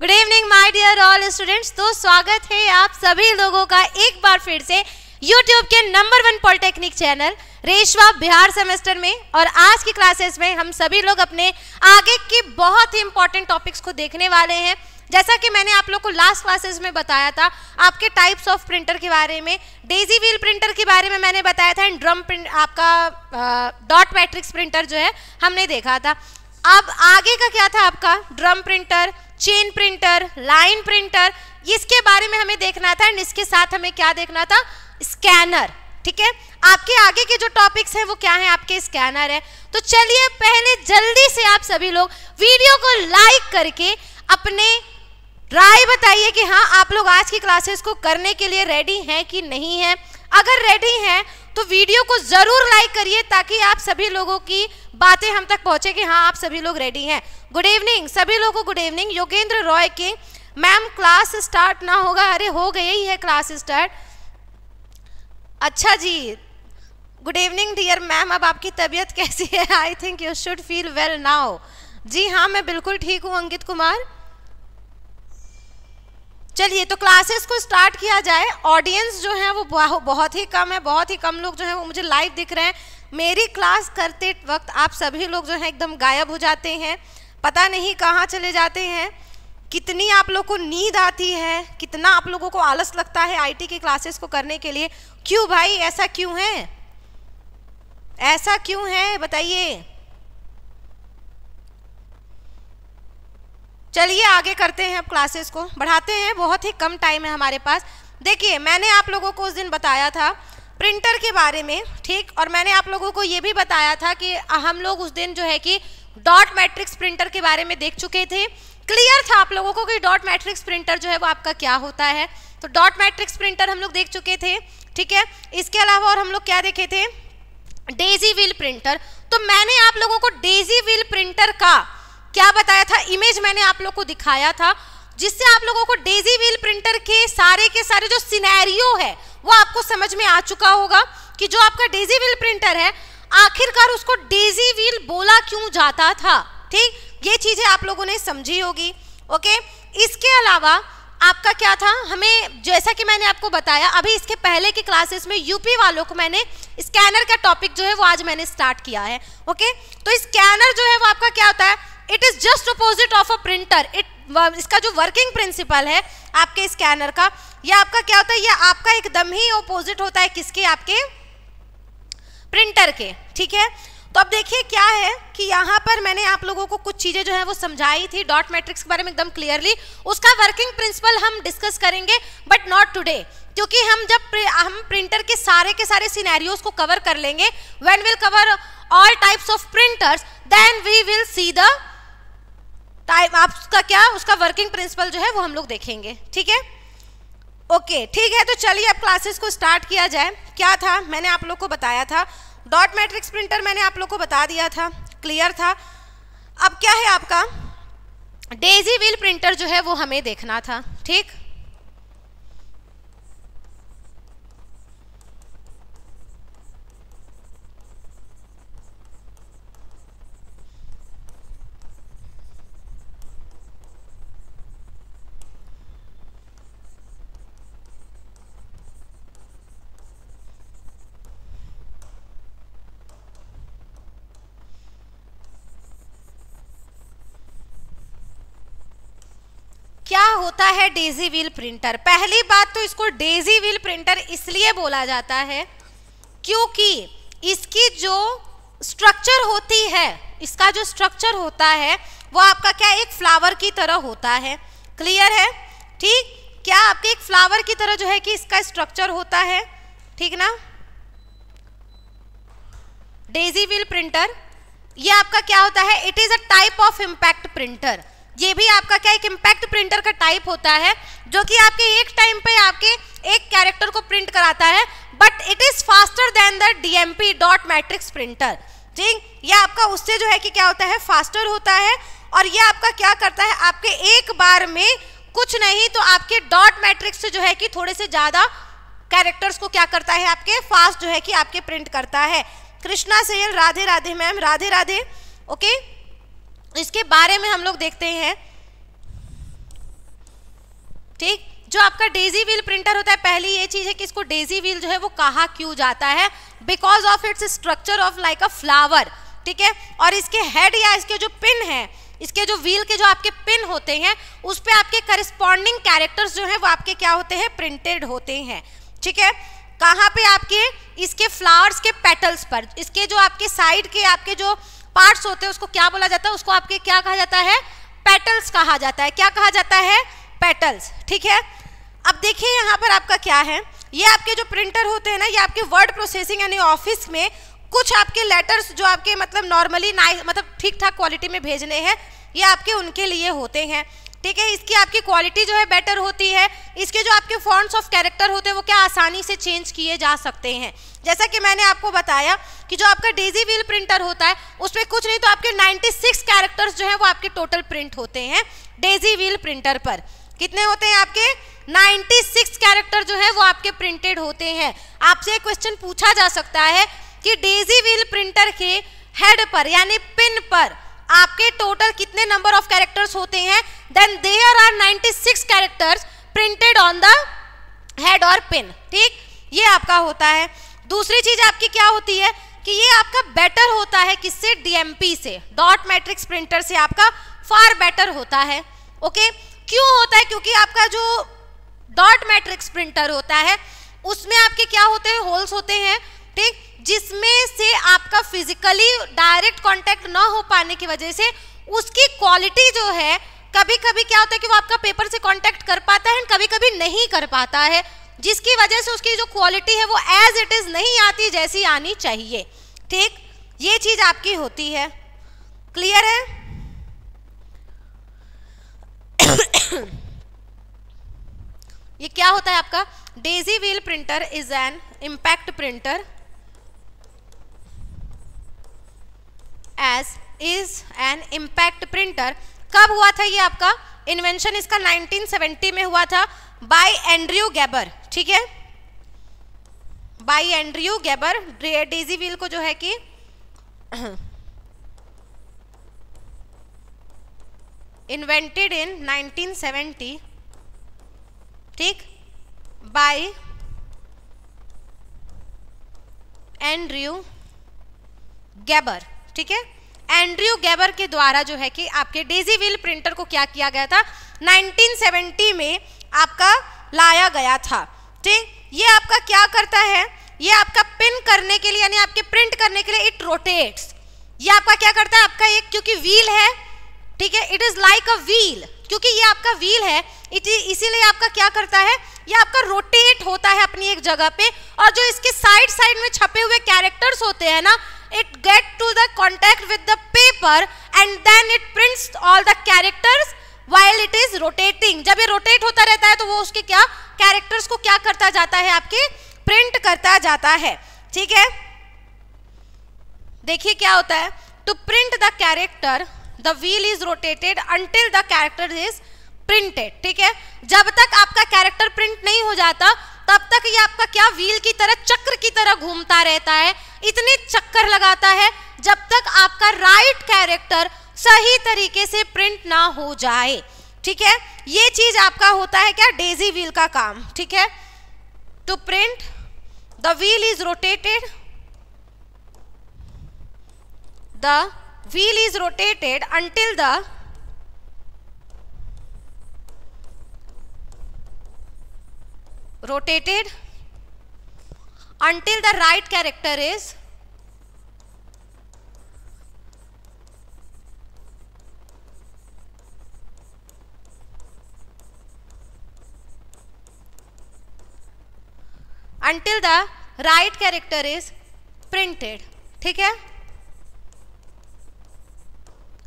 Good evening my dear all students तो स्वागत है आप सभी लोगों का एक बार फिर से यूट्यूब के नंबर वन पॉलिटेक्निक चैनल रेशवा बिहार सेमेस्टर में और आज की क्लासेस में हम सभी लोग अपने आगे की बहुत ही इंपॉर्टेंट टॉपिक्स को देखने वाले हैं जैसा कि मैंने आप लोग को लास्ट क्लासेस में बताया था आपके टाइप्स ऑफ प्रिंटर के बारे में डेजी व्हील प्रिंटर के बारे में मैंने बताया था एंड ड्रम प्रिंट आपका डॉट मैट्रिक्स प्रिंटर जो है हमने देखा था अब आगे का क्या था आपका drum printer chain printer line printer इसके बारे में हमें देखना था एंड इसके साथ हमें क्या देखना था स्कैनर ठीक है आपके आगे के जो टॉपिक्स हैं वो क्या हैं आपके स्कैनर है तो चलिए पहले जल्दी से आप सभी लोग वीडियो को लाइक करके अपने राय बताइए कि हाँ आप लोग आज की क्लासेस को करने के लिए रेडी हैं कि नहीं है अगर रेडी हैं तो वीडियो को जरूर लाइक करिए ताकि आप सभी लोगों की बातें हम तक पहुंचे कि हाँ आप सभी लोग रेडी हैं गुड इवनिंग सभी लोगों को गुड इवनिंग योगेंद्र रॉय किंग मैम क्लास स्टार्ट ना होगा अरे हो गए ही है क्लास स्टार्ट अच्छा जी गुड इवनिंग डियर मैम अब आपकी तबीयत कैसी है I think you should feel well now जी हाँ मैं बिल्कुल ठीक हूँ अंकित कुमार चलिए तो क्लासेस को स्टार्ट किया जाए ऑडियंस जो है वो बहुत ही कम है बहुत ही कम लोग जो है वो मुझे लाइव दिख रहे हैं मेरी क्लास करते वक्त आप सभी लोग जो है एकदम गायब हो जाते हैं पता नहीं कहाँ चले जाते हैं कितनी आप लोग को नींद आती है कितना आप लोगों को आलस लगता है आईटी की क्लासेस को करने के लिए क्यों भाई ऐसा क्यों है ऐसा क्यों है बताइए चलिए आगे करते हैं अब क्लासेस को बढ़ाते हैं बहुत ही कम टाइम है हमारे पास देखिए मैंने आप लोगों को उस दिन बताया था प्रिंटर के बारे में ठीक और मैंने आप लोगों को ये भी बताया था कि हम लोग उस दिन जो है कि डॉट मैट्रिक्स प्रिंटर के बारे में देख चुके थे क्लियर था आप लोगों को कि डॉट मैट्रिक्स प्रिंटर जो है वो आपका क्या होता है तो डॉट मैट्रिक्स प्रिंटर हम लोग देख चुके थे ठीक है इसके अलावा और हम लोग क्या देखे थे डेजी व्हील प्रिंटर तो मैंने आप लोगों को डेजी व्हील प्रिंटर का क्या बताया था इमेज मैंने आप लोग को दिखाया था जिससे आप लोगों को डेजी व्हील प्रिंटर के सारे के सारे जो सिनेरियो है वो आपको समझ में आ चुका होगा कि जो आपका डेजी व्हील प्रिंटर है आखिरकार उसको डेजी व्हील बोला क्यों जाता था ठीक ये चीजें आप लोगों ने समझी होगी ओके इसके अलावा आपका क्या था हमें जैसा कि मैंने आपको बताया अभी इसके पहले की क्लासेस में यूपी वालों को मैंने स्कैनर का टॉपिक जो है वो आज मैंने स्टार्ट किया है ओके तो स्कैनर जो है वो आपका क्या होता है it is just opposite of a printer it इसका जो वर्किंग प्रिंसिपल है आपके स्कैनर का ये आपका क्या होता है ये आपका एकदम ही अपोजिट होता है किसके आपके प्रिंटर के ठीक है तो अब देखिए क्या है कि यहाँ पर मैंने आप लोगों को कुछ चीज़ें जो है वो समझाई थी डॉट मैट्रिक्स के बारे में एकदम क्लियरली उसका वर्किंग प्रिंसिपल हम डिस्कस करेंगे बट नॉट टुडे क्योंकि हम जब प्रि, हम प्रिंटर के सारे के सारे सिनेरियोज को कवर कर लेंगे when will cover all types of printers then we will see the time आपका क्या उसका वर्किंग प्रिंसिपल जो है वो हम लोग देखेंगे ठीक है ओके ठीक है तो चलिए अब क्लासेस को स्टार्ट किया जाए क्या था मैंने आप लोग को बताया था डॉट मैट्रिक्स प्रिंटर मैंने आप लोग को बता दिया था क्लियर था अब क्या है आपका डेजी व्हील प्रिंटर जो है वो हमें देखना था ठीक क्या होता है डेजी व्हील प्रिंटर पहली बात तो इसको डेजी व्हील प्रिंटर इसलिए बोला जाता है क्योंकि इसकी जो स्ट्रक्चर होती है इसका जो स्ट्रक्चर होता है वो आपका क्या एक फ्लावर की तरह होता है क्लियर है ठीक क्या आपके एक फ्लावर की तरह जो है कि इसका स्ट्रक्चर होता है ठीक ना डेजी व्हील प्रिंटर ये आपका क्या होता है it is a type of impact printer ये भी आपका क्या एक इम्पैक्ट प्रिंटर का टाइप होता है जो कि आपके एक टाइम पे आपके एक कैरेक्टर को प्रिंट कराता है but it is faster than the DMP dot matrix printer ठीक ये आपका उससे जो है कि क्या होता है फास्टर होता है और ये आपका क्या करता है आपके एक बार में कुछ नहीं तो आपके डॉट मैट्रिक्स से जो है कि थोड़े से ज़्यादा कैरेक्टर्स को क्या करता है आपके फास्ट जो है कि आपके प्रिंट करता है कृष्णा सेल Radhe Radhe ma'am Radhe Radhe okay okay? इसके बारे में हम लोग देखते हैं ठीक जो आपका डेजी व्हील प्रिंटर होता है पहली ये चीज है कि इसको डेजी व्हील जो है वो कहा क्यों जाता है because of its structure of like a flower ठीक है और इसके हेड या इसके जो पिन है इसके जो व्हील के जो आपके पिन होते हैं उस पर आपके करिस्पॉन्डिंग कैरेक्टर्स जो है वो आपके क्या होते हैं प्रिंटेड होते हैं ठीक है कहाँ पे आपके इसके फ्लावर्स के पेटल्स पर इसके जो आपके साइड के आपके जो पार्ट्स होते हैं उसको क्या बोला जाता है उसको आपके क्या कहा जाता है पेटल्स कहा जाता है क्या कहा जाता है पेटल्स ठीक है अब देखिए यहाँ पर आपका क्या है ये आपके जो प्रिंटर होते हैं ना ये आपके वर्ड प्रोसेसिंग यानी ऑफिस में कुछ आपके लेटर्स जो आपके मतलब नॉर्मली नाइस मतलब ठीक ठाक क्वालिटी में भेजने हैं ये आपके उनके लिए होते हैं ठीक है इसकी आपकी क्वालिटी जो है बेटर होती है इसके जो आपके फॉर्म्स ऑफ कैरेक्टर होते हैं वो क्या आसानी से चेंज किए जा सकते हैं जैसा कि मैंने आपको बताया कि जो आपका डेजी व्हील प्रिंटर होता है उसमें कुछ नहीं तो आपके 96 कैरेक्टर्स जो है वो आपके टोटल प्रिंट होते हैं डेजी व्हील प्रिंटर पर कितने होते हैं आपके 96 कैरेक्टर जो है वो आपके प्रिंटेड होते हैं आपसे एक क्वेश्चन पूछा जा सकता है कि डेजी व्हील प्रिंटर के हेड पर यानी पिन पर आपके टोटल कितने नंबर ऑफ कैरेक्टर्स होते हैं then there are 96 characters printed on the head और पिन ठीक ये आपका होता है दूसरी चीज आपकी क्या होती है कि ये आपका बेटर होता है किससे डीएमपी से डॉट मैट्रिक्स प्रिंटर से आपका फार बेटर होता है ओके क्यों होता है क्योंकि आपका जो डॉट मैट्रिक्स प्रिंटर होता है उसमें आपके क्या होते हैं होल्स होते हैं ठीक जिसमें से आपका फिजिकली डायरेक्ट कांटेक्ट ना हो पाने की वजह से उसकी क्वालिटी जो है कभी कभी क्या होता है कि वो आपका पेपर से कांटेक्ट कर पाता है कभी कभी नहीं कर पाता है जिसकी वजह से उसकी जो क्वालिटी है वो एज इट इज़ नहीं आती जैसी आनी चाहिए ठीक ये चीज़ आपकी होती है क्लियर है ये क्या होता है आपका daisy wheel printer is an impact printer as is an impact printer कब हुआ था ये आपका इन्वेंशन इसका 1970 में हुआ था बाय एंड्रयू गैबर ठीक है by Andrew Gabor daisy wheel को जो है कि इन्वेंटेड इन 1970 ठीक बाय एंड्रयू गैबर ठीक है एंड्रयू गैबर के द्वारा जो है कि आपके डेजी व्हील प्रिंटर को क्या किया गया था 1970 में आपका लाया गया था ठीक ये आपका क्या करता है ये आपका पिन करने के लिए यानी आपके प्रिंट करने के लिए इट रोटेट्स ये आपका क्या करता है आपका एक क्योंकि व्हील है ठीक है it is like a wheel क्योंकि ये आपका व्हील है इसीलिए आपका क्या करता है ये आपका रोटेट होता है अपनी एक जगह पे और जो इसके साइड साइड में छपे हुए कैरेक्टर्स होते हैं ना it get to the contact with the paper and then it prints all the characters while it is rotating jab ye rotate hota rehta hai to wo uske kya characters ko kya karta jata hai aapke print karta jata hai theek hai dekhiye kya hota hai to print the character the wheel is rotated until the character is printed theek hai jab tak aapka character print nahi ho jata तब तक ये आपका क्या wheel की तरह चक्र की तरह घूमता रहता है इतने चक्कर लगाता है जब तक आपका राइट कैरेक्टर सही तरीके से प्रिंट ना हो जाए ठीक है ये चीज आपका होता है क्या डेजी व्हील का काम ठीक है to print the wheel is rotated the wheel is rotated until the rotated until the right character is until the right character is printed ठीक है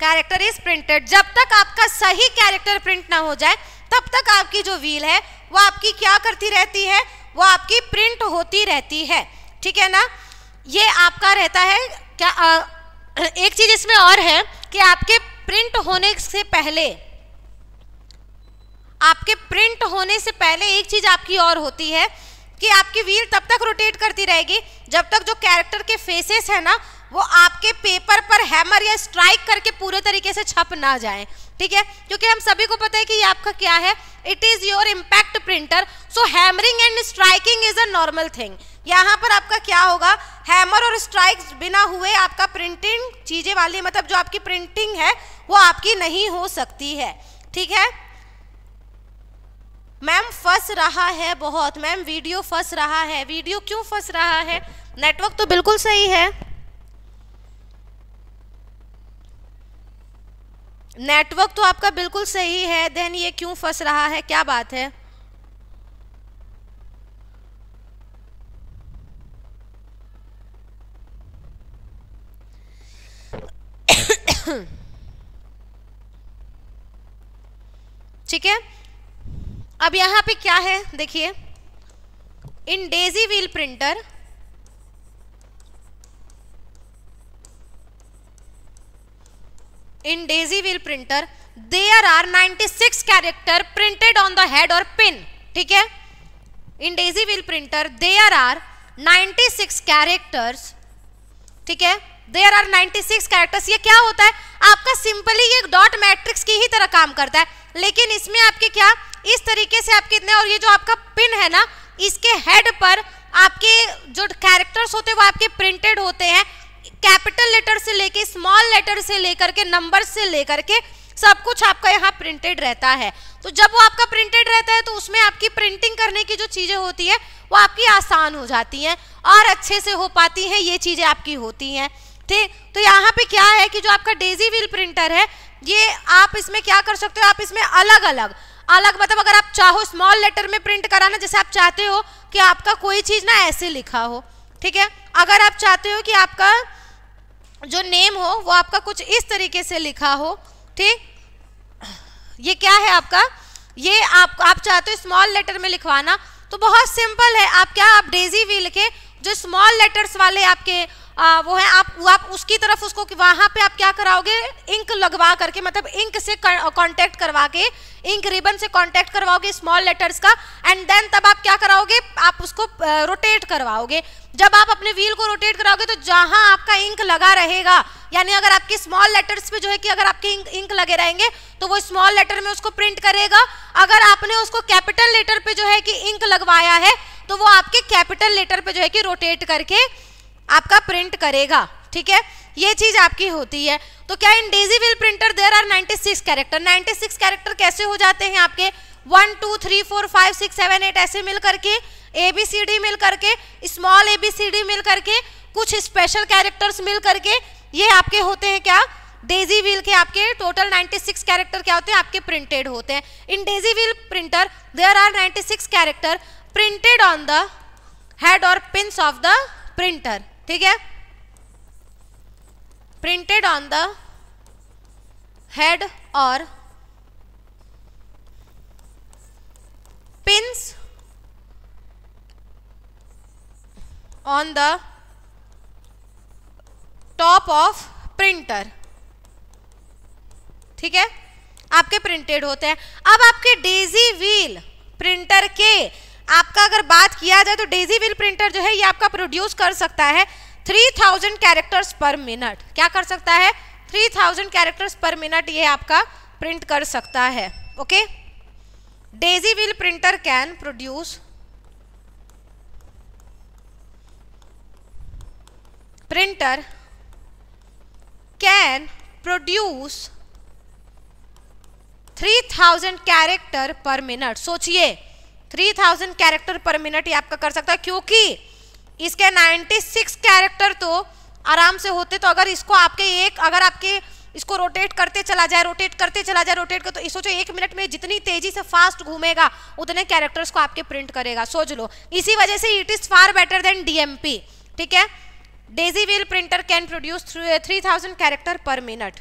कैरेक्टर इज प्रिंटेड जब तक आपका सही कैरेक्टर प्रिंट ना हो जाए तब तक आपकी जो व्हील है वो आपकी क्या करती रहती है वो आपकी प्रिंट होती रहती है ठीक है ना ये आपका रहता है क्या आ, एक चीज इसमें और है कि आपके प्रिंट होने से पहले आपके प्रिंट होने से पहले एक चीज आपकी और होती है कि आपकी व्हील तब तक रोटेट करती रहेगी जब तक जो कैरेक्टर के फेसेस है ना वो आपके पेपर पर हैमर या स्ट्राइक करके पूरे तरीके से छप ना जाए ठीक है क्योंकि हम सभी को पता है कि ये आपका क्या है it is your impact printer so hammering and striking is a normal thing यहाँ पर आपका क्या होगा हैमर और स्ट्राइक बिना हुए आपका प्रिंटिंग चीजें वाली मतलब जो आपकी प्रिंटिंग है वो आपकी नहीं हो सकती है ठीक है मैम फंस रहा है बहुत मैम वीडियो फंस रहा है वीडियो क्यों फंस रहा है नेटवर्क तो बिल्कुल सही है नेटवर्क तो आपका बिल्कुल सही है देन ये क्यों फंस रहा है क्या बात है ठीक है अब यहां पे क्या है देखिए in daisy wheel printer in Daisyville printer, there are 96 character printed on the head or pin. ठीक है? In Daisyville printer, there are 96 characters. ठीक है? देयर आर 96 कैरेक्टर्स ये क्या होता है आपका सिंपली ये डॉट मैट्रिक्स की ही तरह काम करता है लेकिन इसमें आपके क्या इस तरीके से आपके इतने और ये जो आपका पिन है ना इसके हेड पर आपके जो कैरेक्टर्स होते हैं वो आपके प्रिंटेड होते हैं कैपिटल लेटर से लेके स्मॉल लेटर से लेकर के नंबर से लेकर के सब कुछ आपका यहाँ प्रिंटेड रहता है तो जब वो आपका प्रिंटेड रहता है तो उसमें आपकी प्रिंटिंग करने की जो चीज़ें होती है वो आपकी आसान हो जाती हैं और अच्छे से हो पाती हैं ये चीज़ें आपकी होती हैं ठीक तो यहाँ पे क्या है कि जो आपका डेजी व्हील प्रिंटर है ये आप इसमें क्या कर सकते हो आप इसमें अलग अलग अलग मतलब अगर आप चाहो स्मॉल लेटर में प्रिंट कराना जैसे आप चाहते हो कि आपका कोई चीज़ ना ऐसे लिखा हो ठीक है अगर आप चाहते हो कि आपका जो नेम हो वो आपका कुछ इस तरीके से लिखा हो ठीक ये क्या है आपका ये आप आप चाहते हो स्मॉल लेटर में लिखवाना तो बहुत सिंपल है आप क्या आप डेजी वी लिखे जो स्मॉल लेटर्स वाले आपके आ, वो है आप आप उसकी तरफ उसको वहां पे आप क्या कराओगे इंक लगवा करके मतलब इंक से कांटेक्ट करवा के इंक रिबन से कांटेक्ट करवाओगे स्मॉल लेटर्स का एंड देन तब आप क्या कराओगे आप उसको रोटेट करवाओगे जब आप अपने व्हील को रोटेट कराओगे तो जहां आपका इंक लगा रहेगा यानी अगर आपके स्मॉल लेटर्स पे जो है कि अगर आपके इंक, इंक लगे रहेंगे तो वो स्मॉल लेटर में उसको प्रिंट करेगा अगर आपने उसको कैपिटल लेटर पे जो है कि इंक लगवाया है तो वो आपके कैपिटल लेटर पे जो है कि रोटेट करके आपका प्रिंट करेगा ठीक है ये चीज आपकी होती है तो क्या in daisy wheel printer there are 96 character 96 character कैसे हो जाते हैं आपके one two three four five six seven eight ऐसे मिल करके ए बी सी डी मिल करके small A B C D मिल करके कुछ स्पेशल कैरेक्टर्स मिल करके ये आपके होते हैं क्या डेजी व्हील के आपके टोटल 96 कैरेक्टर क्या होते हैं आपके प्रिंटेड होते हैं in daisy wheel printer there are 96 character printed on the head और पिंस ऑफ द प्रिंटर ठीक है प्रिंटेड ऑन द हेड और pins on the top of printer ठीक है आपके प्रिंटेड होते हैं अब आपके डेजी व्हील प्रिंटर के आपका अगर बात किया जाए तो डेजी विल प्रिंटर जो है ये आपका प्रोड्यूस कर सकता है 3000 कैरेक्टर्स पर मिनट क्या कर सकता है 3000 कैरेक्टर्स पर मिनट ये आपका प्रिंट कर सकता है okay daisy wheel printer can produce printer can produce 3000 character per minute सोचिए three thousand character per minute ये आपका कर सकता है क्योंकि इसके 96 कैरेक्टर तो आराम से होते तो अगर इसको आपके एक अगर आपके इसको रोटेट करते चला जाए रोटेट करते चला जाए रोटेट कर तो सोचो एक मिनट में जितनी तेजी से फास्ट घूमेगा उतने कैरेक्टर्स को आपके प्रिंट करेगा सोच लो इसी वजह से it is far better than DMP ठीक है daisy wheel printer can produce three thousand character per minute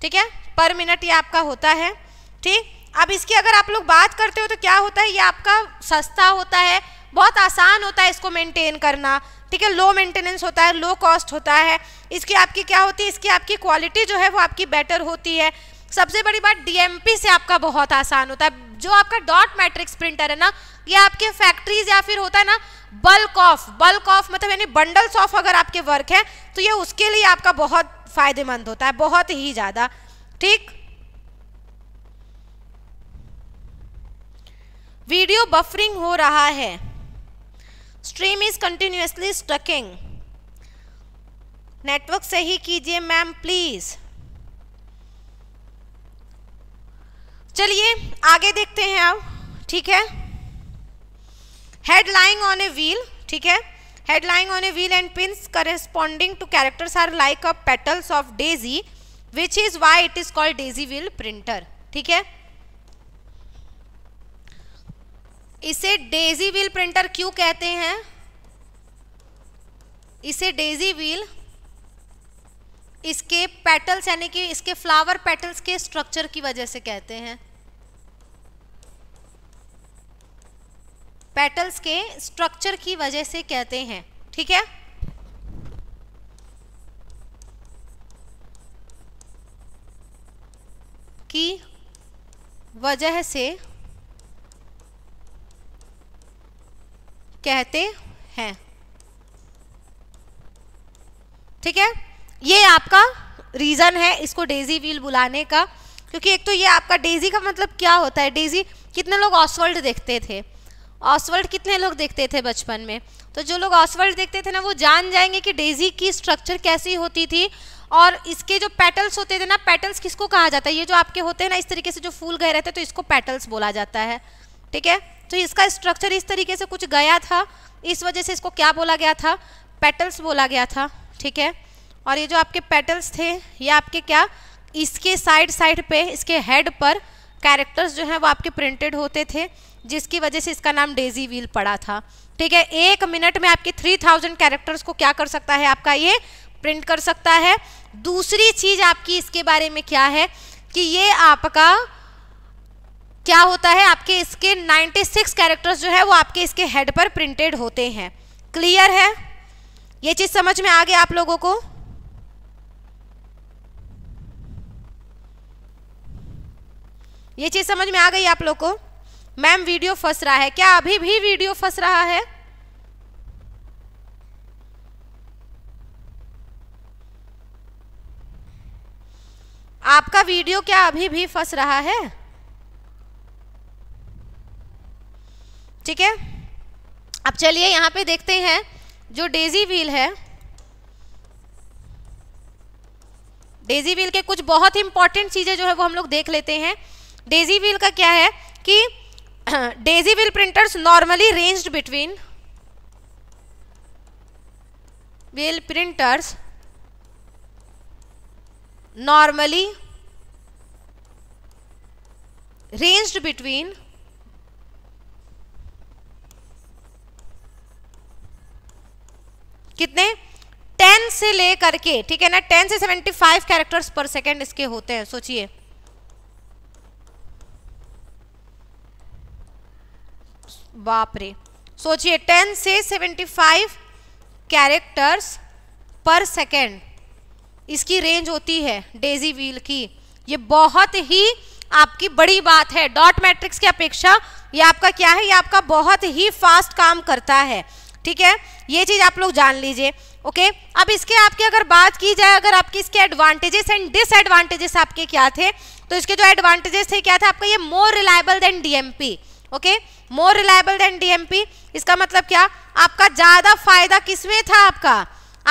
ठीक है पर मिनट ये आपका होता है ठीक अब इसकी अगर आप लोग बात करते हो तो क्या होता है ये आपका सस्ता होता है बहुत आसान होता है इसको मेंटेन करना ठीक है लो मेंटेनेंस होता है लो कॉस्ट होता है इसकी आपकी क्या होती है इसकी आपकी क्वालिटी जो है वो आपकी बेटर होती है सबसे बड़ी बात डीएमपी से आपका बहुत आसान होता है जो आपका डॉट मैट्रिक्स प्रिंटर है ना ये आपके फैक्ट्रीज या फिर होता है ना बल्क ऑफ बल्क ऑफ मतलब यानी बंडल्स ऑफ अगर आपके वर्क है तो ये उसके लिए आपका बहुत फ़ायदेमंद होता है बहुत ही ज़्यादा ठीक वीडियो बफरिंग हो रहा है stream is continuously stucking network से ही कीजिए मैम प्लीज चलिए आगे देखते हैं अब ठीक है head lying on a wheel ठीक है head lying on a wheel and pins corresponding to characters are like a petals of daisy which is why it is called daisy wheel printer ठीक है इसे डेजी व्हील प्रिंटर क्यों कहते हैं इसे Daisy wheel इसके पेटल्स यानी कि इसके फ्लावर पेटल्स के स्ट्रक्चर की वजह से कहते हैं पेटल्स के स्ट्रक्चर की वजह से कहते हैं ठीक है की वजह से कहते हैं ठीक है ये आपका रीज़न है इसको डेजी व्हील बुलाने का क्योंकि एक तो ये आपका डेजी का मतलब क्या होता है डेजी कितने लोग ऑसवर्ल्ड देखते थे ऑसवर्ल्ड कितने लोग देखते थे बचपन में तो जो लोग ऑसवर्ल्ड देखते थे ना वो जान जाएंगे कि डेजी की स्ट्रक्चर कैसी होती थी और इसके जो पेटल्स होते थे ना पेटल्स किसको कहा जाता है ये जो आपके होते हैं ना इस तरीके से जो फूल गए रहते हैं तो इसको पेटल्स बोला जाता है ठीक है तो इसका स्ट्रक्चर इस तरीके से कुछ गया था इस वजह से इसको क्या बोला गया था पेटल्स बोला गया था ठीक है और ये जो आपके पेटल्स थे ये आपके क्या इसके साइड साइड पे इसके हेड पर कैरेक्टर्स जो हैं वो आपके प्रिंटेड होते थे जिसकी वजह से इसका नाम डेजी व्हील पड़ा था ठीक है एक मिनट में आपके 3000 कैरेक्टर्स को क्या कर सकता है आपका ये प्रिंट कर सकता है दूसरी चीज आपकी इसके बारे में क्या है कि ये आपका क्या होता है आपके इसके 96 कैरेक्टर्स जो है वो आपके इसके हेड पर प्रिंटेड होते हैं क्लियर है ये चीज समझ में आ गई आप लोगों को ये चीज समझ में आ गई आप लोग को मैम वीडियो फंस रहा है क्या अभी भी वीडियो फंस रहा है आपका वीडियो क्या अभी भी फंस रहा है ठीक है अब चलिए यहां पे देखते हैं जो डेजी व्हील है डेजी व्हील के कुछ बहुत इंपॉर्टेंट चीज़ें जो है वो हम लोग देख लेते हैं डेजी व्हील का क्या है कि daisy wheel printers normally ranged between wheel printers normally ranged between कितने 10 से ले करके ठीक है ना 10 से 75 कैरेक्टर्स पर सेकेंड इसके होते हैं सोचिए बाप रे सोचिए 10 से 75 कैरेक्टर्स पर सेकेंड इसकी रेंज होती है डेजी व्हील की ये बहुत ही आपकी बड़ी बात है डॉट मैट्रिक्स की अपेक्षा ये आपका क्या है ये आपका बहुत ही फास्ट काम करता है ठीक है ये चीज़ आप लोग जान लीजिए ओके अब इसके आपकी अगर बात की जाए अगर आपके इसके एडवांटेजेस एंड डिसएडवांटेजेस आपके क्या थे तो इसके जो एडवांटेजेस थे क्या था आपका ये more reliable than DMP okay more reliable than DMP इसका मतलब क्या आपका ज़्यादा फायदा किसमें था आपका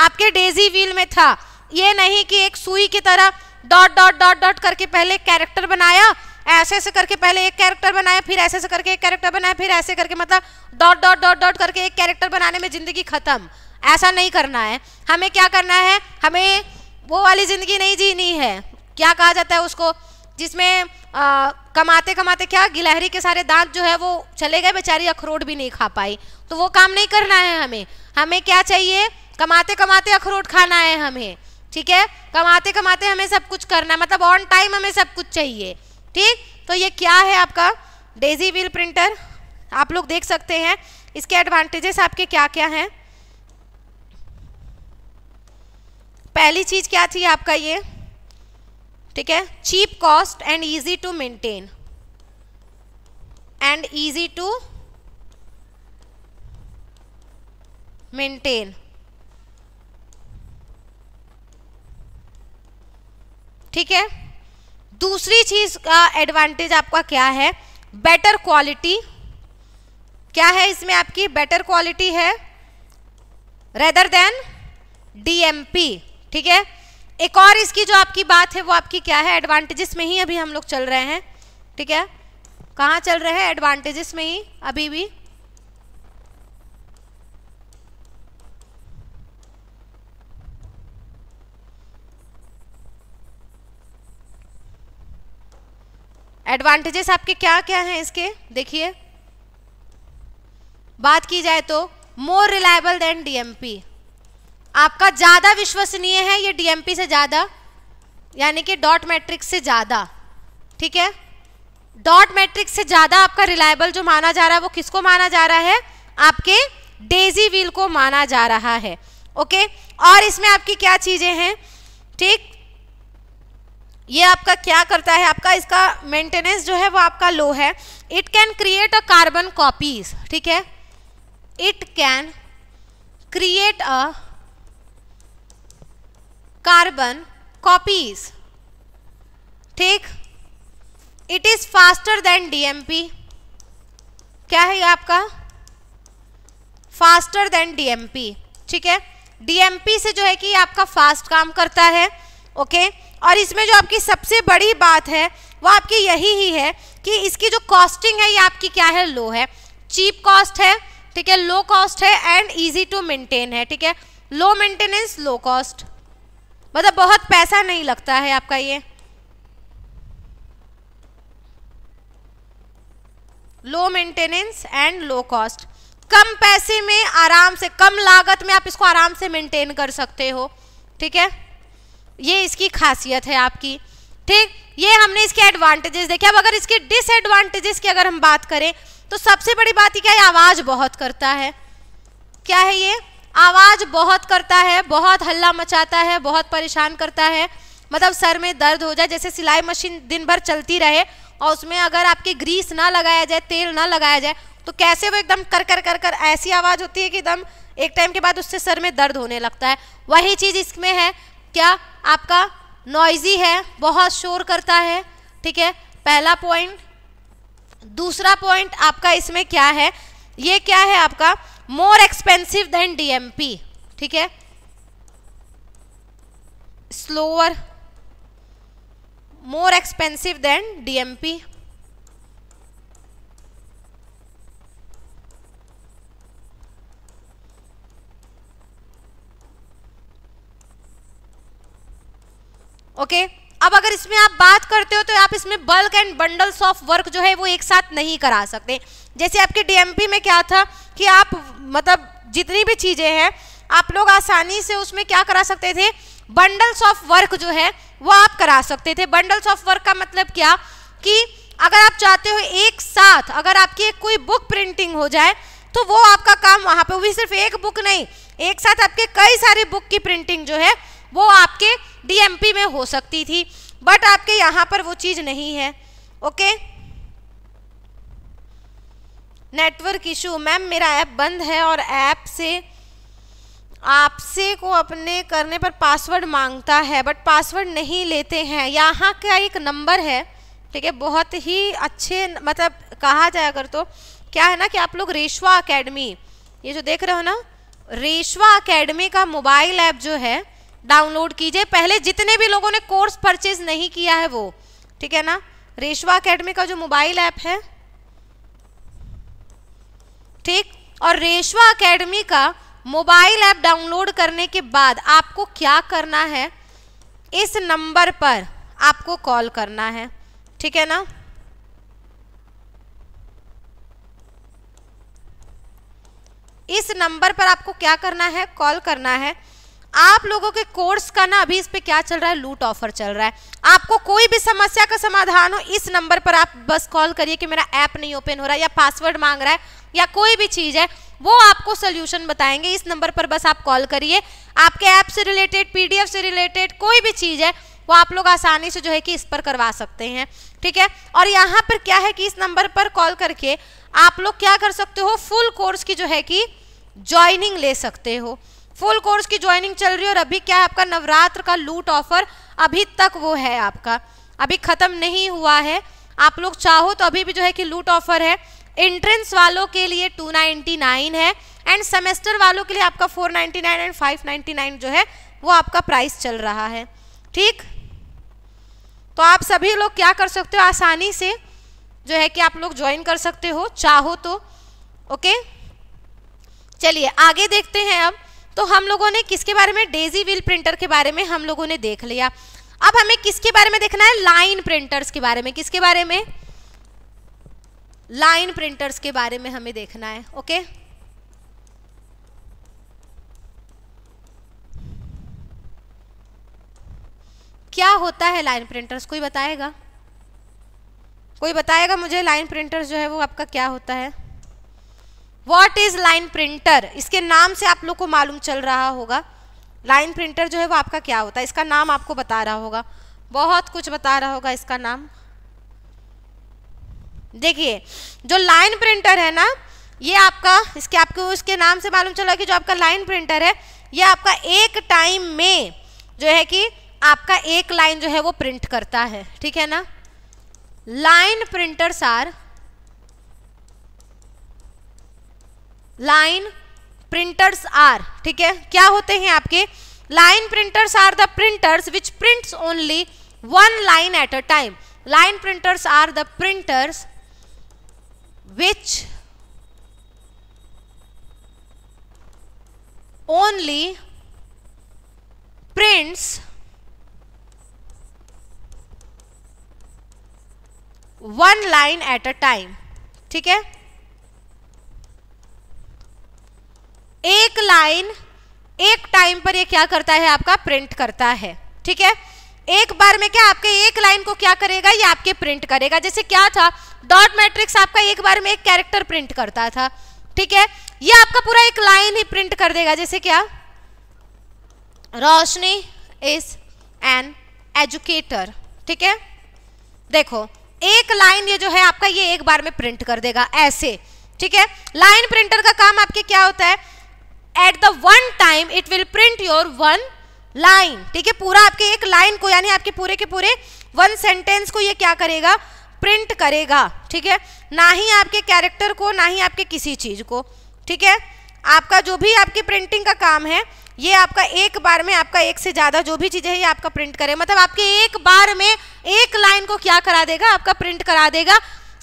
आपके डेजी व्हील में था ये नहीं कि एक सुई की तरह डॉट डॉट डॉट डॉट करके पहले कैरेक्टर बनाया ऐसे ऐसे करके पहले एक कैरेक्टर बनाया फिर ऐसे ऐसे करके एक कैरेक्टर बनाया फिर ऐसे करके मतलब डॉट डॉट डॉट डॉट करके एक कैरेक्टर बनाने में ज़िंदगी ख़त्म ऐसा नहीं करना है हमें क्या करना है हमें वो वाली ज़िंदगी नहीं जीनी है क्या कहा जाता है उसको जिसमें आ, कमाते कमाते क्या गिलहरी के सारे दांत जो है वो चले गए बेचारी अखरोट भी नहीं खा पाई तो वो काम नहीं करना है हमें हमें क्या चाहिए कमाते कमाते अखरोट खाना है हमें ठीक है कमाते कमाते हमें सब कुछ करना मतलब ऑन टाइम हमें सब कुछ चाहिए ठीक तो ये क्या है आपका डेजी व्हील प्रिंटर आप लोग देख सकते हैं इसके एडवांटेजेस आपके क्या क्या हैं पहली चीज़ क्या थी आपका ये ठीक है cheap cost and easy to maintain and easy to maintain ठीक है दूसरी चीज का एडवांटेज आपका क्या है बेटर क्वालिटी क्या है इसमें आपकी बेटर क्वालिटी है रेदर देन डीएमपी ठीक है एक और इसकी जो आपकी बात है वो आपकी क्या है एडवांटेजेस में ही अभी हम लोग चल रहे हैं ठीक है कहाँ चल रहे हैं एडवांटेजेस में ही अभी भी एडवांटेजेस आपके क्या क्या हैं इसके देखिए बात की जाए तो मोर रिलायबल देन डीएमपी आपका ज़्यादा विश्वसनीय है ये डीएमपी से ज़्यादा यानी कि डॉट मैट्रिक्स से ज़्यादा ठीक है डॉट मैट्रिक्स से ज़्यादा आपका रिलायबल जो माना जा रहा है वो किसको माना जा रहा है आपके डेजी व्हील को माना जा रहा है ओके और इसमें आपकी क्या चीज़ें हैं ठीक ये आपका क्या करता है आपका इसका मेंटेनेंस जो है वो आपका लो है it can create a carbon copies ठीक है it can create a carbon copies ठीक it is faster than DMP क्या है ये आपका फास्टर देन डीएमपी ठीक है डीएमपी से जो है कि आपका फास्ट काम करता है ओके okay? और इसमें जो आपकी सबसे बड़ी बात है वो आपकी यही ही है कि इसकी जो कॉस्टिंग है ये आपकी क्या है लो है चीप कॉस्ट है ठीक है लो कॉस्ट है एंड इजी टू मेंटेन है ठीक है लो मेंटेनेंस लो कॉस्ट मतलब बहुत पैसा नहीं लगता है आपका ये low maintenance and low cost कम पैसे में आराम से कम लागत में आप इसको आराम से मेंटेन कर सकते हो ठीक है ये इसकी खासियत है आपकी ठीक ये हमने इसके एडवांटेजेस देखे अब अगर इसके डिसएडवांटेजेस की अगर हम बात करें तो सबसे बड़ी बात क्या है आवाज़ बहुत करता है क्या है ये आवाज़ बहुत करता है बहुत हल्ला मचाता है बहुत परेशान करता है मतलब सर में दर्द हो जाए जैसे सिलाई मशीन दिन भर चलती रहे और उसमें अगर आपकी ग्रीस ना लगाया जाए तेल ना लगाया जाए तो कैसे वो एकदम कर कर कर कर ऐसी आवाज़ होती है कि एकदम एक टाइम के बाद उससे सर में दर्द होने लगता है वही चीज़ इसमें है क्या आपका नॉइजी है बहुत शोर करता है ठीक है पहला पॉइंट दूसरा पॉइंट आपका इसमें क्या है ये क्या है आपका मोर एक्सपेंसिव देन डीएमपी ठीक है slower more expensive than DMP okay अब अगर इसमें आप बात करते हो तो आप इसमें bulk and bundles of work जो है वो एक साथ नहीं करा सकते जैसे आपके डीएमपी में क्या था कि आप मतलब जितनी भी चीज़ें हैं आप लोग आसानी से उसमें क्या करा सकते थे बंडल्स ऑफ वर्क जो है वो आप करा सकते थे बंडल्स ऑफ वर्क का मतलब क्या कि अगर आप चाहते हो एक साथ अगर आपकी एक कोई बुक प्रिंटिंग हो जाए तो वो आपका काम वहाँ पे भी सिर्फ एक बुक नहीं एक साथ आपके कई सारी बुक की प्रिंटिंग जो है वो आपके डीएमपी में हो सकती थी बट आपके यहाँ पर वो चीज़ नहीं है ओके नेटवर्क इशू मैम मेरा ऐप बंद है और ऐप से आपसे को अपने करने पर पासवर्ड मांगता है बट पासवर्ड नहीं लेते हैं यहाँ का एक नंबर है ठीक है बहुत ही अच्छे मतलब कहा जाए अगर तो क्या है ना कि आप लोग रेशवा अकेडमी ये जो देख रहे हो ना रेशवा अकेडमी का मोबाइल ऐप जो है डाउनलोड कीजिए पहले जितने भी लोगों ने कोर्स परचेज नहीं किया है वो ठीक है ना रेशवा अकेडमी का जो मोबाइल ऐप है ठीक और रेशवा अकेडमी का मोबाइल ऐप डाउनलोड करने के बाद आपको क्या करना है इस नंबर पर आपको कॉल करना है ठीक है ना इस नंबर पर आपको क्या करना है कॉल करना है आप लोगों के कोर्स का ना अभी इस पे क्या चल रहा है लूट ऑफर चल रहा है आपको कोई भी समस्या का समाधान हो इस नंबर पर आप बस कॉल करिए कि मेरा ऐप नहीं ओपन हो रहा है या पासवर्ड मांग रहा है या कोई भी चीज़ है वो आपको सोल्यूशन बताएंगे इस नंबर पर बस आप कॉल करिए आपके ऐप से रिलेटेड पीडीएफ से रिलेटेड कोई भी चीज़ है वो आप लोग आसानी से जो है कि इस पर करवा सकते हैं ठीक है और यहाँ पर क्या है कि इस नंबर पर कॉल करके आप लोग क्या कर सकते हो फुल कोर्स की जो है कि ज्वाइनिंग ले सकते हो फुल कोर्स की ज्वाइनिंग चल रही है और अभी क्या है आपका नवरात्र का लूट ऑफर अभी तक वो है आपका अभी ख़त्म नहीं हुआ है आप लोग चाहो तो अभी भी जो है कि लूट ऑफर है एंट्रेंस वालों के लिए 299 है एंड सेमेस्टर वालों के लिए आपका 499 एंड 599 जो है वो आपका प्राइस चल रहा है ठीक तो आप सभी लोग क्या कर सकते हो आसानी से जो है कि आप लोग ज्वाइन कर सकते हो चाहो तो ओके चलिए आगे देखते हैं अब तो हम लोगों ने किसके बारे में डेजी व्हील प्रिंटर के बारे में हम लोगों ने देख लिया अब हमें किसके बारे में देखना है लाइन प्रिंटर्स के बारे में किसके बारे में लाइन प्रिंटर्स के बारे में हमें देखना है ओके क्या होता है लाइन प्रिंटर्स कोई बताएगा कोई बताएगा मुझे लाइन प्रिंटर्स जो है वो आपका क्या होता है वॉट इज लाइन प्रिंटर इसके नाम से आप लोग को मालूम चल रहा होगा लाइन प्रिंटर जो है वो आपका क्या होता है इसका नाम आपको बता रहा होगा बहुत कुछ बता रहा होगा इसका नाम देखिए जो लाइन प्रिंटर है ना ये आपका इसके आपको इसके नाम से मालूम चला कि जो आपका लाइन प्रिंटर है ये आपका एक टाइम में जो है कि आपका एक लाइन जो है वो प्रिंट करता है ठीक है ना line printers are line printers are ठीक है क्या होते हैं आपके line printers are the printers which prints only one line at a time line printers are the printers which only prints one line at a time ठीक है एक line एक टाइम पर ये क्या करता है आपका प्रिंट करता है ठीक है एक बार में क्या आपके एक लाइन को क्या करेगा ये आपके प्रिंट करेगा जैसे क्या था डॉट मैट्रिक्स आपका एक बार में एक कैरेक्टर प्रिंट करता था ठीक है ये आपका पूरा एक लाइन ही प्रिंट कर देगा जैसे क्या रोशनी इज एन एजुकेटर ठीक है देखो एक लाइन ये जो है आपका ये एक बार में प्रिंट कर देगा ऐसे ठीक है लाइन प्रिंटर का काम आपके क्या होता है at the one time it will print your one line ठीक है पूरा आपके एक लाइन को यानी आपके पूरे के पूरे वन सेंटेंस को ये क्या करेगा प्रिंट करेगा ठीक है ना ही आपके कैरेक्टर को ना ही आपके किसी चीज़ को ठीक है आपका जो भी आपकी प्रिंटिंग का काम है ये आपका एक बार में आपका एक से ज़्यादा जो भी चीज़ें हैं ये आपका प्रिंट करे मतलब आपके एक बार में एक लाइन को क्या करा देगा आपका प्रिंट करा देगा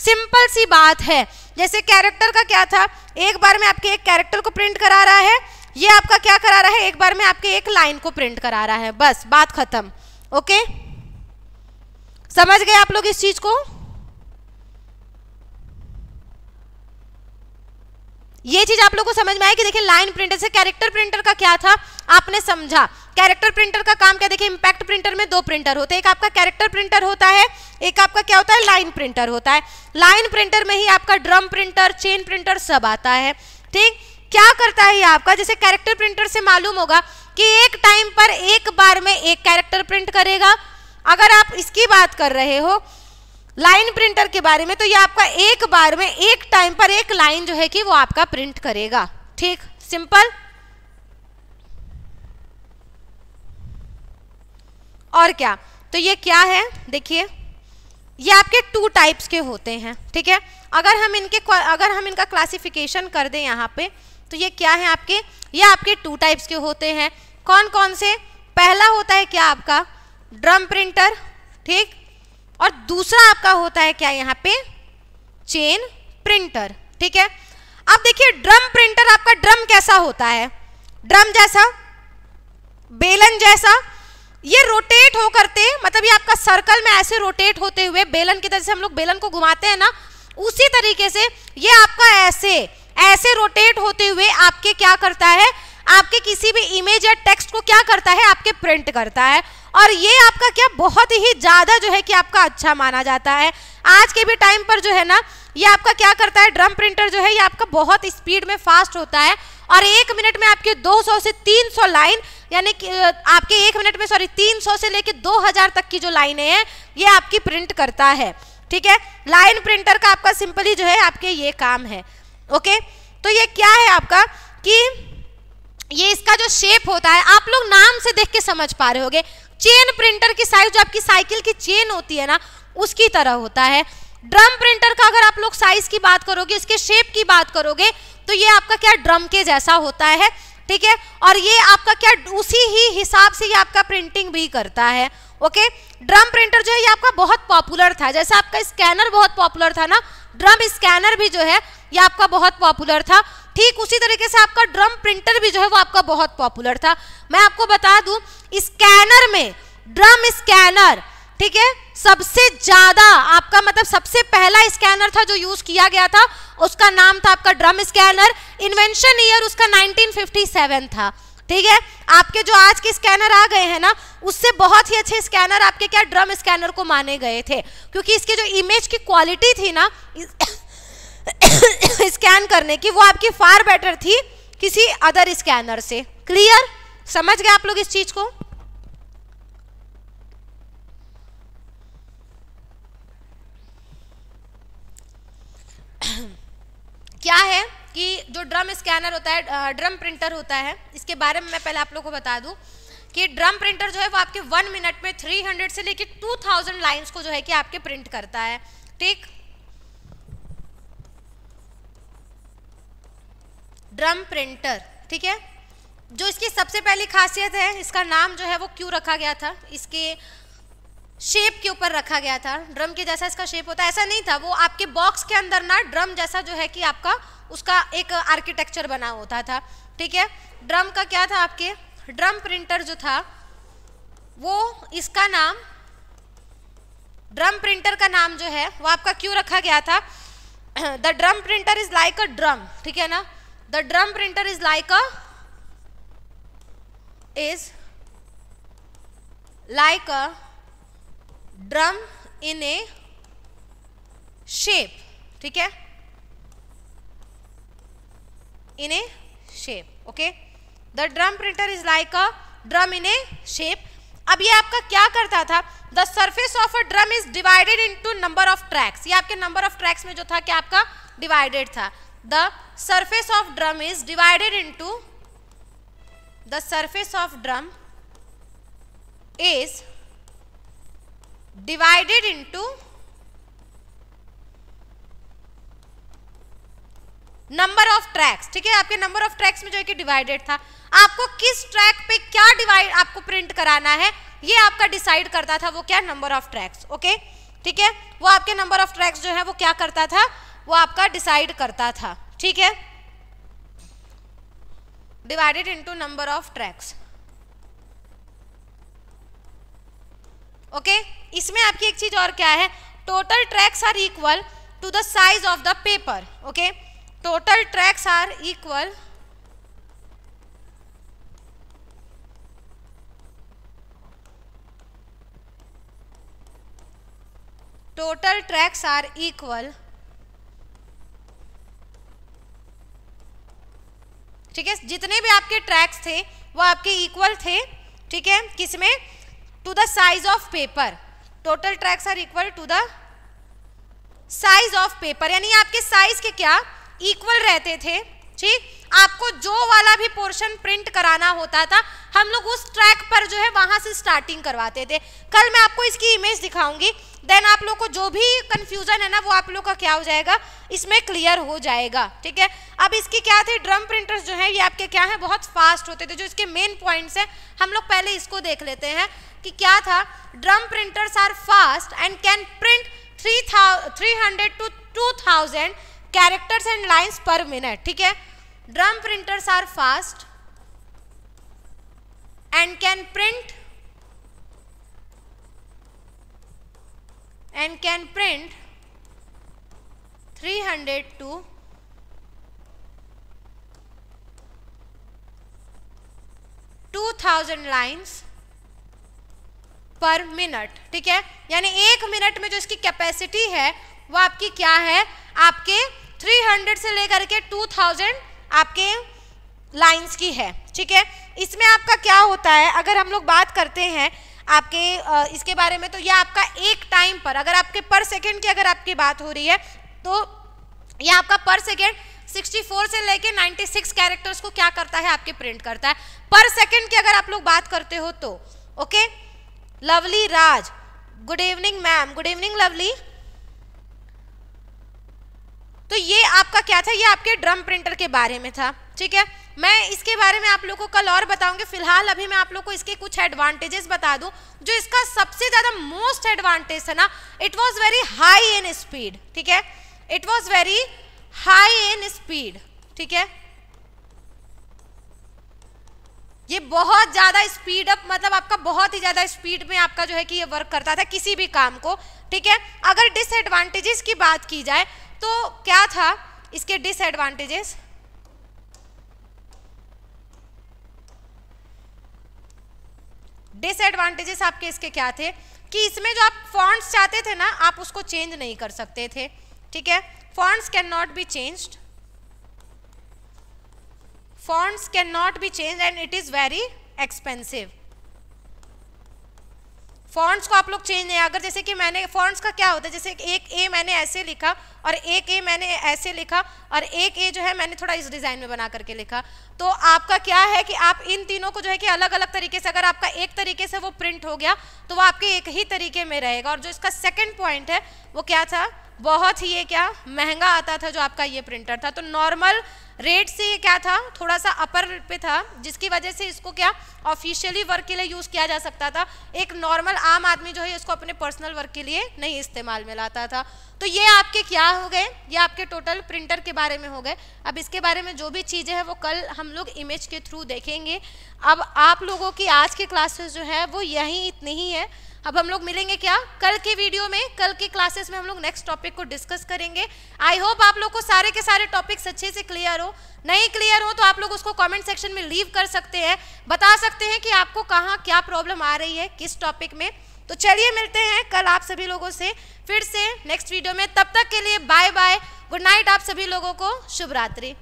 सिंपल सी बात है जैसे कैरेक्टर का क्या था एक बार में आपके एक कैरेक्टर को प्रिंट करा रहा है ये आपका क्या करा रहा है एक बार में आपके एक लाइन को प्रिंट करा रहा है बस बात खत्म ओके समझ गए आप लोग इस चीज को ये चीज आप लोगों को समझ में आया कि देखिए लाइन प्रिंटर से कैरेक्टर प्रिंटर का क्या था आपने समझा कैरेक्टर प्रिंटर का काम क्या देखिए इंपैक्ट प्रिंटर में दो प्रिंटर होते हैं एक आपका कैरेक्टर प्रिंटर होता है एक आपका क्या होता है लाइन प्रिंटर होता है लाइन प्रिंटर में ही आपका ड्रम प्रिंटर चेन प्रिंटर सब आता है ठीक क्या करता है ये आपका जैसे कैरेक्टर प्रिंटर से मालूम होगा कि एक टाइम पर एक बार में एक कैरेक्टर प्रिंट करेगा अगर आप इसकी बात कर रहे हो लाइन प्रिंटर के बारे में तो ये आपका एक बार में एक टाइम पर एक लाइन जो है कि वो आपका प्रिंट करेगा ठीक सिंपल और क्या तो ये क्या है देखिए ये आपके टू टाइप्स के होते हैं ठीक है अगर हम इनके अगर हम इनका क्लासिफिकेशन कर दें यहाँ पे तो ये क्या है आपके ये आपके टू टाइप्स के होते हैं कौन कौन से पहला होता है क्या आपका ड्रम प्रिंटर ठीक और दूसरा आपका होता है क्या यहाँ पे चेन प्रिंटर ठीक है अब देखिए ड्रम प्रिंटर आपका ड्रम कैसा होता है ड्रम जैसा बेलन जैसा ये रोटेट हो करते मतलब ये आपका सर्कल में ऐसे रोटेट होते हुए बेलन की तरह से हम लोग बेलन को घुमाते हैं ना उसी तरीके से ये आपका ऐसे ऐसे रोटेट होते हुए आपके क्या करता है आपके किसी भी इमेज या टेक्स्ट को क्या करता है आपके प्रिंट करता है और ये आपका क्या बहुत ही ज़्यादा जो है कि आपका अच्छा माना जाता है आज के भी टाइम पर जो है ना ये आपका क्या करता है ड्रम प्रिंटर जो है ये आपका बहुत स्पीड में फास्ट होता है और एक मिनट में आपके 200 से 300 लाइन यानी कि आपके एक मिनट में सॉरी 300 से लेके 2000 तक की जो लाइनें हैं ये आपकी प्रिंट करता है ठीक है लाइन प्रिंटर का आपका सिंपली जो है आपके ये काम है ओके तो ये क्या है आपका कि ये इसका जो शेप होता है आप लोग नाम से देख के समझ पा रहे होगे चेन प्रिंटर की साइज जो आपकी साइकिल की चेन होती है ना उसकी तरह होता है ड्रम प्रिंटर का अगर आप लोग साइज की बात करोगे इसके शेप की बात करोगे तो ये आपका क्या ड्रम के जैसा होता है ठीक है और ये आपका क्या उसी ही हिसाब से ये आपका प्रिंटिंग भी करता है ओके ड्रम प्रिंटर जो है ये आपका बहुत पॉपुलर था जैसे आपका स्कैनर बहुत पॉपुलर था ना ड्रम स्कैनर भी जो है ये आपका बहुत पॉपुलर था ठीक उसी तरीके से आपका ड्रम प्रिंटर भी जो है वो आपका बहुत पॉपुलर था मैं आपको बता दूं स्कैनर में ड्रम स्कैनर ठीक है सबसे ज्यादा आपका मतलब सबसे पहला स्कैनर था जो यूज किया गया था उसका नाम था आपका ड्रम स्कैनर इन्वेंशन ईयर उसका 1957 था ठीक है आपके जो आज के स्कैनर आ गए हैं ना उससे बहुत ही अच्छे स्कैनर आपके क्या ड्रम स्कैनर को माने गए थे क्योंकि इसके जो इमेज की क्वालिटी थी ना स्कैन करने की वो आपकी फार बेटर थी किसी अदर स्कैनर से क्लियर समझ गए आप लोग इस चीज को क्या है कि जो ड्रम स्कैनर होता है ड्रम प्रिंटर होता है इसके बारे में मैं पहले आप लोग को बता दूं कि ड्रम प्रिंटर जो है वो आपके वन मिनट में 300 से टू 2000 लाइंस को जो है कि आपके प्रिंट करता है ठीक ड्रम प्रिंटर ठीक है जो इसकी सबसे पहली खासियत है इसका नाम जो है वो क्यों रखा गया था इसके शेप के ऊपर रखा गया था ड्रम के जैसा इसका शेप होता है ऐसा नहीं था वो आपके बॉक्स के अंदर ना ड्रम जैसा जो है कि आपका उसका एक आर्किटेक्चर बना होता था ठीक है ड्रम का क्या था आपके ड्रम प्रिंटर जो था वो इसका नाम ड्रम प्रिंटर का नाम जो है वो आपका क्यों रखा गया था the drum printer is like a drum ठीक है ना the drum printer is like a is like a drum in a shape ठीक है in a shape okay the drum printer is like a drum in a shape अब ये आपका क्या करता था the surface of a drum is divided into number of tracks ये आपके नंबर ऑफ ट्रैक्स में जो था क्या आपका डिवाइडेड था the surface of drum is divided into the surface of drum is divided into number of tracks ठीक है आपके नंबर ऑफ ट्रैक्स में जो है कि डिवाइडेड था आपको किस ट्रैक पे क्या डिवाइड आपको प्रिंट कराना है ये आपका डिसाइड करता था वो क्या नंबर ऑफ ट्रैक्स ओके ठीक है वो आपके नंबर ऑफ ट्रैक्स जो है वो क्या करता था वो आपका डिसाइड करता था ठीक है divided into number of tracks okay इसमें आपकी एक चीज और क्या है total tracks are equal to the size of the paper okay total tracks are equal total tracks are equal ठीक है जितने भी आपके ट्रैक्स थे वो आपके इक्वल थे ठीक है किसमें to the size of paper total tracks are equal to the size of paper यानी आपके साइज के क्या इक्वल रहते थे ठीक आपको जो वाला भी पोर्शन प्रिंट कराना होता था हम लोग उस ट्रैक पर जो है वहां से स्टार्टिंग करवाते थे कल मैं आपको इसकी इमेज दिखाऊंगी देन आप लोग को जो भी कंफ्यूजन है ना वो आप लोग का क्या हो जाएगा इसमें क्लियर हो जाएगा ठीक है अब इसकी क्या थे ड्रम प्रिंटर्स जो है ये आपके क्या है बहुत फास्ट होते थे जो इसके मेन पॉइंट्स हैं हम लोग पहले इसको देख लेते हैं कि क्या था drum printers are fast and can print three three hundred to two thousand characters and lines per minute ठीक है drum printers are fast and can print and can print 300 to 2000 lines per minute ठीक है यानी एक minute में जो इसकी capacity है वो आपकी क्या है आपके 300 से लेकर के 2000 आपके लाइंस की है ठीक है इसमें आपका क्या होता है अगर हम लोग बात करते हैं आपके इसके बारे में तो यह आपका एक टाइम पर अगर आपके पर सेकेंड की अगर आपकी बात हो रही है तो यह आपका पर सेकेंड 64 से लेके 96 कैरेक्टर्स को क्या करता है आपके प्रिंट करता है पर सेकेंड की अगर आप लोग बात करते हो तो okay lovely Raj good evening ma'am good evening lovely तो ये आपका क्या था ये आपके ड्रम प्रिंटर के बारे में था ठीक है मैं इसके बारे में आप लोग को कल और बताऊंगी फिलहाल अभी मैं आप लोग को इसके कुछ एडवांटेजेस बता दूं जो इसका सबसे ज़्यादा मोस्ट एडवांटेज है ना it was very high in speed ठीक है it was very high in speed ठीक है ये बहुत ज़्यादा स्पीड अप मतलब आपका बहुत ही ज़्यादा स्पीड में आपका जो है कि ये वर्क करता था किसी भी काम को ठीक है अगर डिसएडवांटेजेस की बात की जाए तो क्या था इसके डिसएडवांटेजेस डिसएडवांटेजेस आपके इसके क्या थे कि इसमें जो आप फॉन्ट्स चाहते थे ना आप उसको चेंज नहीं कर सकते थे ठीक है fonts can not be changed can not be change and it is very expensive fonts को आप लोग चेंज नहीं अगर जैसे कि मैंने फॉन्ट्स का क्या होता है जैसे एक ए मैंने ऐसे लिखा और एक ए मैंने ऐसे लिखा और एक ए जो है मैंने थोड़ा इस डिज़ाइन में बना करके लिखा तो आपका क्या है कि आप इन तीनों को जो है कि अलग अलग तरीके से अगर आपका एक तरीके से वो प्रिंट हो गया तो वो आपके एक ही तरीके में रहेगा और जो इसका सेकेंड पॉइंट है वो क्या था बहुत ही ये क्या महंगा आता था जो आपका ये प्रिंटर था तो नॉर्मल रेट से ये क्या था थोड़ा सा अपर पे था जिसकी वजह से इसको क्या ऑफिशियली वर्क के लिए यूज़ किया जा सकता था एक नॉर्मल आम आदमी जो है इसको अपने पर्सनल वर्क के लिए नहीं इस्तेमाल में लाता था तो ये आपके क्या हो गए ये आपके टोटल प्रिंटर के बारे में हो गए अब इसके बारे में जो भी चीज़ें हैं वो कल हम लोग इमेज के थ्रू देखेंगे अब आप लोगों की आज की क्लासेस जो है वो यहीं इतनी ही है अब हम लोग मिलेंगे क्या कल के वीडियो में कल के क्लासेस में हम लोग नेक्स्ट टॉपिक को डिस्कस करेंगे आई होप आप लोग को सारे के सारे टॉपिक्स अच्छे से क्लियर हो नहीं क्लियर हो तो आप लोग उसको कमेंट सेक्शन में लीव कर सकते हैं बता सकते हैं कि आपको कहाँ क्या प्रॉब्लम आ रही है किस टॉपिक में तो चलिए मिलते हैं कल आप सभी लोगों से फिर से नेक्स्ट वीडियो में तब तक के लिए बाय बाय गुड नाइट आप सभी लोगों को शुभरात्रि